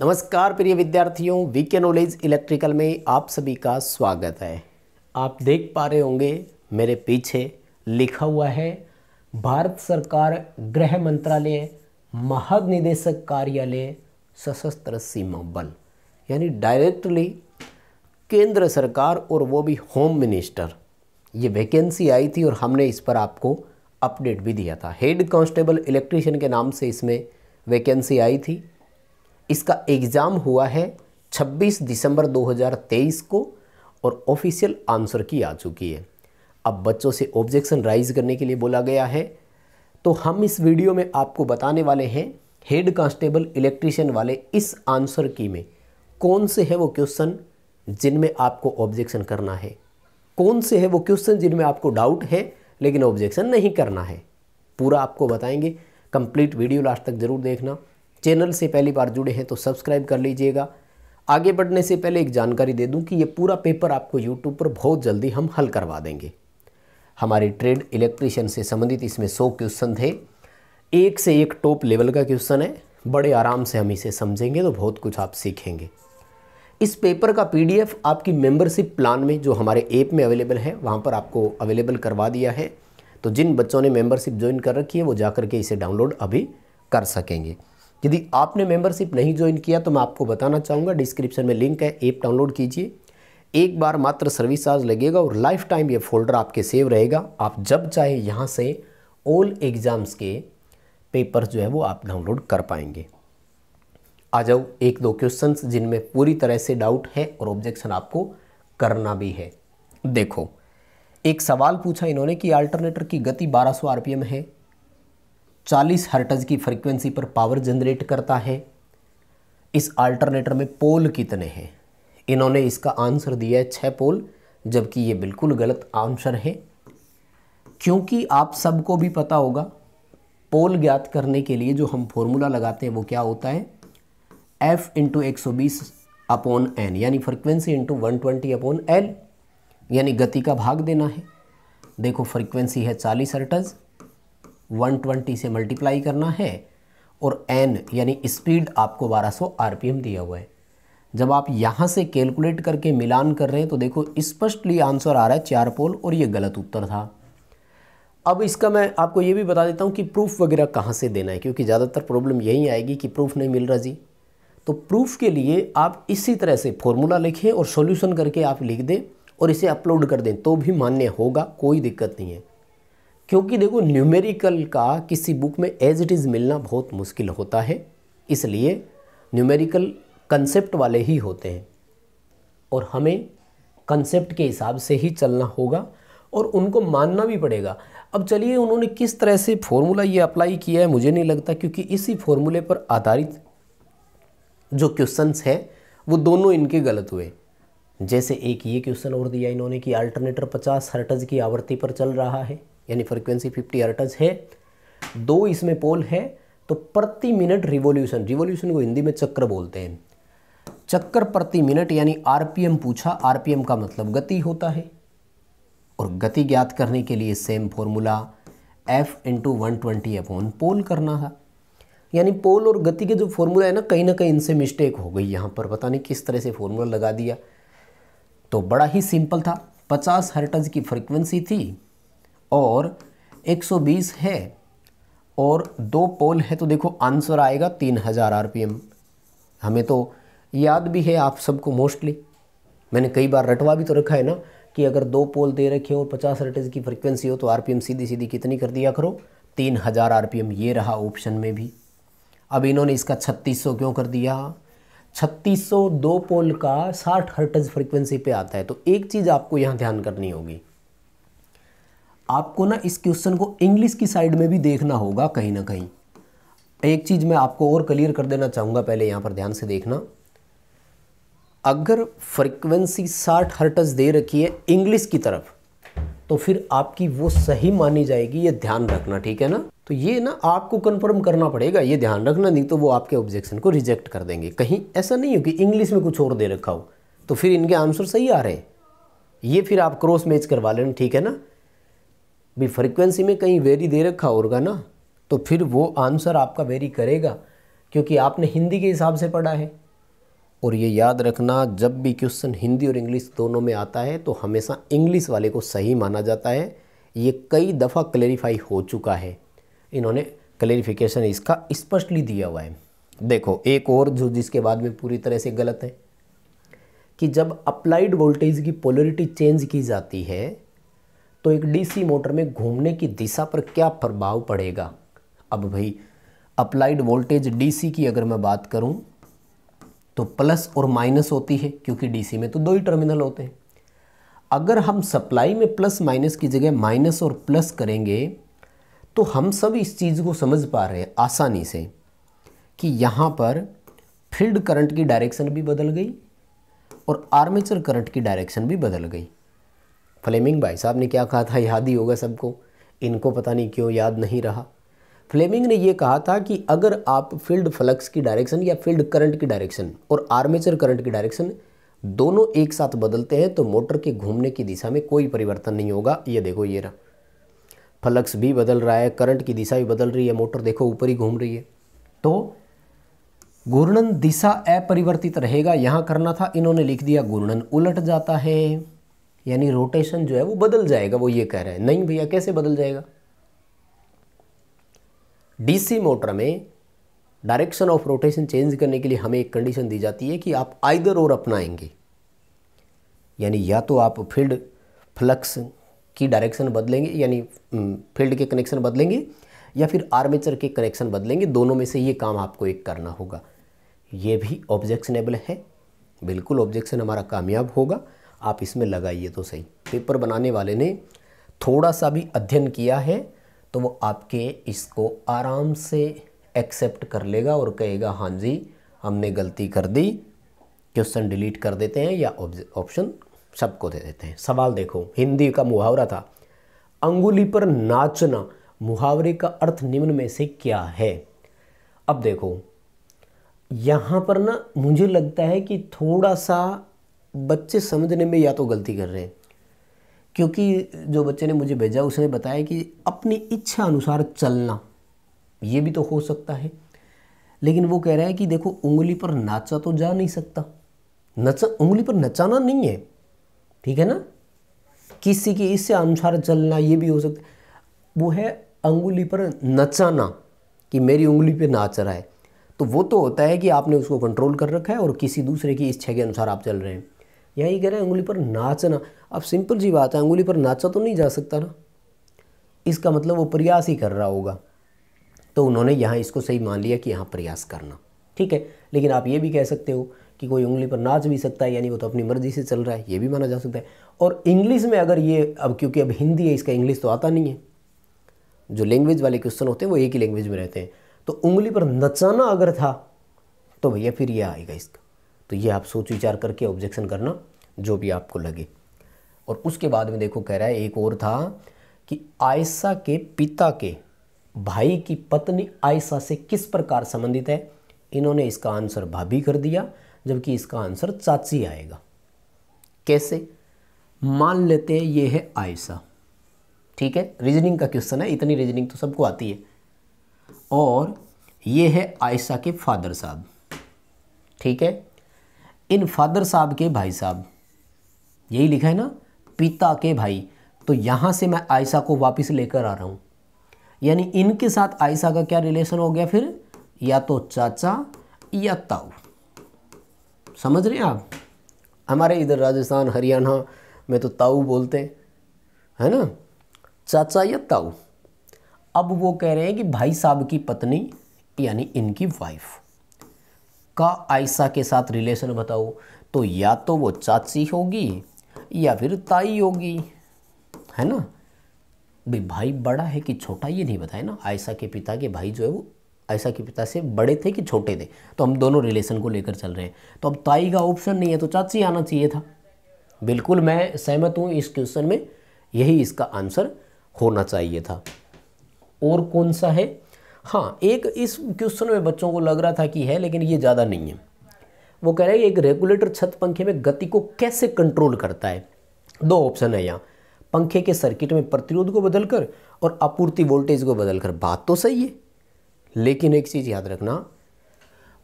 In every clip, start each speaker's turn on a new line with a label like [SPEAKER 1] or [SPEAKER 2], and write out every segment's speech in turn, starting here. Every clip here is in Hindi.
[SPEAKER 1] नमस्कार प्रिय विद्यार्थियों वी के नॉलेज इलेक्ट्रिकल में आप सभी का स्वागत है आप देख पा रहे होंगे मेरे पीछे लिखा हुआ है भारत सरकार गृह मंत्रालय महानिदेशक कार्यालय सशस्त्र सीमा बल यानी डायरेक्टली केंद्र सरकार और वो भी होम मिनिस्टर ये वैकेंसी आई थी और हमने इस पर आपको अपडेट भी दिया था हेड कांस्टेबल इलेक्ट्रिशियन के नाम से इसमें वैकेंसी आई थी इसका एग्ज़ाम हुआ है 26 दिसंबर 2023 को और ऑफिशियल आंसर की आ चुकी है अब बच्चों से ऑब्जेक्शन राइज करने के लिए बोला गया है तो हम इस वीडियो में आपको बताने वाले हैं हेड कांस्टेबल इलेक्ट्रिशियन वाले इस आंसर की में कौन से है वो क्वेश्चन जिनमें आपको ऑब्जेक्शन करना है कौन से है वो क्वेश्चन जिनमें आपको डाउट है लेकिन ऑब्जेक्शन नहीं करना है पूरा आपको बताएंगे कंप्लीट वीडियो लास्ट तक ज़रूर देखना चैनल से पहली बार जुड़े हैं तो सब्सक्राइब कर लीजिएगा आगे बढ़ने से पहले एक जानकारी दे दूं कि ये पूरा पेपर आपको यूट्यूब पर बहुत जल्दी हम हल करवा देंगे हमारे ट्रेड इलेक्ट्रिशियन से संबंधित इसमें सौ क्वेश्चन थे एक से एक टॉप लेवल का क्वेश्चन है बड़े आराम से हम इसे समझेंगे तो बहुत कुछ आप सीखेंगे इस पेपर का पीडीएफ आपकी मेंबरशिप प्लान में जो हमारे ऐप में अवेलेबल है वहाँ पर आपको अवेलेबल करवा दिया है तो जिन बच्चों ने मेंबरशिप ज्वाइन कर रखी है वो जा के इसे डाउनलोड अभी कर सकेंगे यदि आपने मेंबरशिप नहीं ज्वाइन किया तो मैं आपको बताना चाहूँगा डिस्क्रिप्शन में लिंक है ऐप डाउनलोड कीजिए एक बार मात्र सर्विस चार्ज लगेगा और लाइफ टाइम ये फोल्डर आपके सेव रहेगा आप जब चाहे यहाँ से ऑल एग्ज़ाम्स के पेपर जो है वो आप डाउनलोड कर पाएंगे आ जाओ एक दो क्वेश्चंस जिनमें पूरी तरह से डाउट है और ऑब्जेक्शन आपको करना भी है देखो एक सवाल पूछा इन्होंने कि अल्टरनेटर की गति 1200 आरपीएम है 40 हर्टज की फ्रीक्वेंसी पर पावर जनरेट करता है इस अल्टरनेटर में पोल कितने हैं इन्होंने इसका आंसर दिया है छः पोल जबकि ये बिल्कुल गलत आंसर है क्योंकि आप सबको भी पता होगा पोल ज्ञात करने के लिए जो हम फॉर्मूला लगाते हैं वो क्या होता है एफ इंटू एक सौ बीस अपॉन एन यानी frequency into one twenty upon L यानी गति का भाग देना है देखो फ्रिक्वेंसी है चालीस हर्टज 120 से मल्टीप्लाई करना है और एन यानी स्पीड आपको 1200 आरपीएम दिया हुआ है जब आप यहाँ से कैलकुलेट करके मिलान कर रहे हैं तो देखो स्पष्टली आंसर आ रहा है चार पोल और ये गलत उत्तर था अब इसका मैं आपको ये भी बता देता हूँ कि प्रूफ वगैरह कहाँ से देना है क्योंकि ज़्यादातर प्रॉब्लम यही आएगी कि प्रूफ नहीं मिल रहा जी तो प्रूफ के लिए आप इसी तरह से फॉर्मूला लिखें और सॉल्यूशन करके आप लिख दें और इसे अपलोड कर दें तो भी मान्य होगा कोई दिक्कत नहीं है क्योंकि देखो न्यूमेरिकल का किसी बुक में एज इट इज़ मिलना बहुत मुश्किल होता है इसलिए न्यूमेरिकल कंसेप्ट वाले ही होते हैं और हमें कंसेप्ट के हिसाब से ही चलना होगा और उनको मानना भी पड़ेगा अब चलिए उन्होंने किस तरह से फॉर्मूला ये अप्लाई किया है मुझे नहीं लगता क्योंकि इसी फॉर्मूले पर आधारित जो क्वेश्चंस हैं वो दोनों इनके गलत हुए जैसे एक ये क्वेश्चन और दिया इन्होंने कि अल्टरनेटर पचास हर्टज की आवृत्ति पर चल रहा है यानी फ्रिक्वेंसी 50 हर्टज है दो इसमें पोल है तो प्रति मिनट रिवोल्यूशन रिवोल्यूशन को हिंदी में चक्र बोलते हैं चक्कर प्रति मिनट यानी आरपीएम पूछा आरपीएम का मतलब गति होता है और गति ज्ञात करने के लिए same formula F into one twenty upon pole करना है यानी पोल और गति के जो फॉर्मूला है ना कहीं ना कहीं इनसे मिस्टेक हो गई यहाँ पर पता नहीं किस तरह से फॉर्मूला लगा दिया तो बड़ा ही सिंपल था पचास हर्टज की फ्रिक्वेंसी थी और 120 है और दो पोल है तो देखो आंसर आएगा 3000 हज़ार हमें तो याद भी है आप सबको मोस्टली मैंने कई बार रटवा भी तो रखा है ना कि अगर दो पोल दे रखे हो और पचास हर्टज की फ्रिक्वेंसी हो तो आर सीधी सीधी कितनी कर दिया करो तीन हज़ार आर ये रहा ऑप्शन में भी अब इन्होंने इसका छत्तीस सौ क्यों कर दिया छत्तीस सौ दो पोल का साठ हर्टज फ्रिक्वेंसी पे आता है तो एक चीज़ आपको यहाँ ध्यान करनी होगी आपको ना इस क्वेश्चन को इंग्लिश की साइड में भी देखना होगा कहीं ना कहीं एक चीज़ मैं आपको और क्लियर कर देना चाहूँगा पहले यहाँ पर ध्यान से देखना अगर फ्रीक्वेंसी 60 हर्टज दे रखी है इंग्लिश की तरफ तो फिर आपकी वो सही मानी जाएगी ये ध्यान रखना ठीक है ना तो ये ना आपको कंफर्म करना पड़ेगा ये ध्यान रखना नहीं तो वो आपके ऑब्जेक्शन को रिजेक्ट कर देंगे कहीं ऐसा नहीं हो कि इंग्लिश में कुछ और दे रखा हो तो फिर इनके आंसर सही आ रहे हैं ये फिर आप क्रॉस मैच करवा लेना ठीक है ना भी फ्रीक्वेंसी में कहीं वेरी दे रखा होगा ना तो फिर वो आंसर आपका वेरी करेगा क्योंकि आपने हिंदी के हिसाब से पढ़ा है और ये याद रखना जब भी क्वेश्चन हिंदी और इंग्लिश दोनों में आता है तो हमेशा इंग्लिश वाले को सही माना जाता है ये कई दफ़ा क्लेरिफाई हो चुका है इन्होंने क्लेरिफिकेशन इसका स्पष्टली दिया हुआ है देखो एक और जो जिसके बाद में पूरी तरह से गलत है कि जब अप्लाइड वोल्टेज की पोलरिटी चेंज की जाती है तो एक डीसी मोटर में घूमने की दिशा पर क्या प्रभाव पड़ेगा अब भाई अप्लाइड वोल्टेज डीसी की अगर मैं बात करूं तो प्लस और माइनस होती है क्योंकि डीसी में तो दो ही टर्मिनल होते हैं अगर हम सप्लाई में प्लस माइनस की जगह माइनस और प्लस करेंगे तो हम सब इस चीज़ को समझ पा रहे हैं आसानी से कि यहाँ पर फील्ड करंट की डायरेक्शन भी बदल गई और आर्मेचर करंट की डायरेक्शन भी बदल गई फ्लेमिंग भाई साहब ने क्या कहा था याद ही होगा सबको इनको पता नहीं क्यों याद नहीं रहा फ्लेमिंग ने यह कहा था कि अगर आप फील्ड फ्लक्स की डायरेक्शन या फील्ड करंट की डायरेक्शन और आर्मेचर करंट की डायरेक्शन दोनों एक साथ बदलते हैं तो मोटर के घूमने की दिशा में कोई परिवर्तन नहीं होगा ये देखो ये रहा फ्लक्स भी बदल रहा है करंट की दिशा भी बदल रही है मोटर देखो ऊपर ही घूम रही है तो घूर्णन दिशा अपरिवर्तित रहेगा यहाँ करना था इन्होंने लिख दिया घूर्णन उलट जाता है यानी रोटेशन जो है वो बदल जाएगा वो ये कह रहे हैं नहीं भैया कैसे बदल जाएगा डीसी मोटर में डायरेक्शन ऑफ रोटेशन चेंज करने के लिए हमें एक कंडीशन दी जाती है कि आप आइदर और अपनाएंगे यानी या तो आप फील्ड फ्लक्स की डायरेक्शन बदलेंगे यानी फील्ड के कनेक्शन बदलेंगे या फिर आर्मेचर के कनेक्शन बदलेंगे दोनों में से ये काम आपको एक करना होगा ये भी ऑब्जेक्शनेबल है बिल्कुल ऑब्जेक्शन हमारा कामयाब होगा आप इसमें लगाइए तो सही पेपर बनाने वाले ने थोड़ा सा भी अध्ययन किया है तो वो आपके इसको आराम से एक्सेप्ट कर लेगा और कहेगा हाँ जी हमने गलती कर दी क्वेश्चन डिलीट कर देते हैं या ऑप्शन सबको दे देते हैं सवाल देखो हिंदी का मुहावरा था अंगुली पर नाचना मुहावरे का अर्थ निम्न में से क्या है अब देखो यहाँ पर ना मुझे लगता है कि थोड़ा सा बच्चे समझने में या तो गलती कर रहे हैं क्योंकि जो बच्चे ने मुझे भेजा उसने बताया कि अपनी इच्छा अनुसार चलना ये भी तो हो सकता है लेकिन वो कह रहा है कि देखो उंगली पर नाचा तो जा नहीं सकता नचा उंगली पर नचाना नहीं है ठीक है ना किसी की इससे अनुसार चलना ये भी हो सकता वो है उंगली पर नचाना कि मेरी उंगली पे नाच रहा है तो वो तो होता है कि आपने उसको कंट्रोल कर रखा है और किसी दूसरे की इच्छा के अनुसार आप चल रहे हैं यही कह रहे हैं उंगली पर नाचना अब सिंपल सी बात है उंगली पर नाचा तो नहीं जा सकता ना इसका मतलब वो प्रयास ही कर रहा होगा तो उन्होंने यहाँ इसको सही मान लिया कि यहाँ प्रयास करना ठीक है लेकिन आप ये भी कह सकते हो कि कोई उंगली पर नाच भी सकता है यानी वो तो अपनी मर्ज़ी से चल रहा है ये भी माना जा सकता है और इंग्लिश में अगर ये अब क्योंकि अब हिंदी है इसका इंग्लिश तो आता नहीं है जो लैंग्वेज वाले क्वेश्चन होते हैं वो एक ही लैंग्वेज में रहते हैं तो उंगली पर नचाना अगर था तो भैया फिर ये आएगा इसका तो ये आप सोच विचार करके ऑब्जेक्शन करना जो भी आपको लगे और उसके बाद में देखो कह रहा है एक और था कि आयशा के पिता के भाई की पत्नी आयशा से किस प्रकार संबंधित है इन्होंने इसका आंसर भाभी कर दिया जबकि इसका आंसर चाची आएगा कैसे मान लेते हैं ये है आयशा ठीक है रीजनिंग का क्वेश्चन है इतनी रीजनिंग तो सबको आती है और ये है आयशा के फादर साहब ठीक है इन फादर साहब के भाई साहब यही लिखा है ना पिता के भाई तो यहाँ से मैं आयशा को वापस लेकर आ रहा हूँ यानी इनके साथ आयशा का क्या रिलेशन हो गया फिर या तो चाचा या ताऊ समझ रहे हैं आप हमारे इधर राजस्थान हरियाणा में तो ताऊ बोलते हैं है ना चाचा या ताऊ अब वो कह रहे हैं कि भाई साहब की पत्नी यानी इनकी वाइफ का आयशा के साथ रिलेशन बताओ तो या तो वो चाची होगी या फिर ताई होगी है ना भाई भाई बड़ा है कि छोटा ये नहीं बताया ना आयशा के पिता के भाई जो है वो आयशा के पिता से बड़े थे कि छोटे थे तो हम दोनों रिलेशन को लेकर चल रहे हैं तो अब ताई का ऑप्शन नहीं है तो चाची आना चाहिए था बिल्कुल मैं सहमत हूँ इस क्वेश्चन में यही इसका आंसर होना चाहिए था और कौन सा है हाँ एक इस क्वेश्चन में बच्चों को लग रहा था कि है लेकिन ये ज़्यादा नहीं है वो कह रहे हैं एक रेगुलेटर छत पंखे में गति को कैसे कंट्रोल करता है दो ऑप्शन है यहाँ पंखे के सर्किट में प्रतिरोध को बदलकर और आपूर्ति वोल्टेज को बदलकर बात तो सही है लेकिन एक चीज़ याद रखना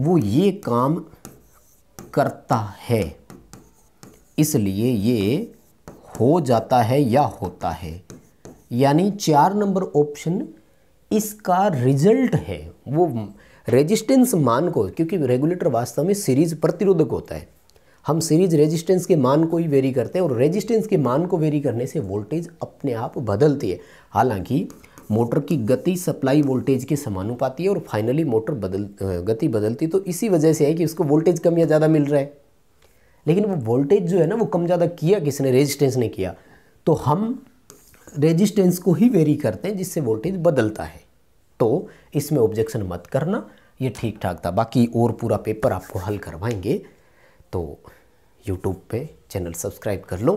[SPEAKER 1] वो ये काम करता है इसलिए ये हो जाता है या होता है यानी चार नंबर ऑप्शन इसका रिजल्ट है वो रेजिस्टेंस मान को क्योंकि रेगुलेटर वास्तव में सीरीज प्रतिरोधक होता है हम सीरीज रेजिस्टेंस के मान को ही वेरी करते हैं और रेजिस्टेंस के मान को वेरी करने से वोल्टेज अपने आप बदलती है हालांकि मोटर की गति सप्लाई वोल्टेज के समानुपाती है और फाइनली मोटर बदल गति बदलती तो इसी वजह से है कि उसको वोल्टेज कम या ज़्यादा मिल रहा है लेकिन वो वोल्टेज जो है ना वो कम ज़्यादा किया किसने रेजिस्टेंस ने किया तो हम रेजिस्टेंस को ही वेरी करते हैं जिससे वोल्टेज बदलता है तो इसमें ऑब्जेक्शन मत करना ये ठीक ठाक था बाकी और पूरा पेपर आपको हल करवाएंगे तो यूट्यूब पे चैनल सब्सक्राइब कर लो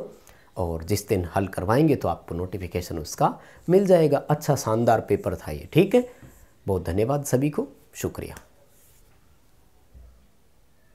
[SPEAKER 1] और जिस दिन हल करवाएंगे तो आपको नोटिफिकेशन उसका मिल जाएगा अच्छा शानदार पेपर था ये ठीक है बहुत धन्यवाद सभी को शुक्रिया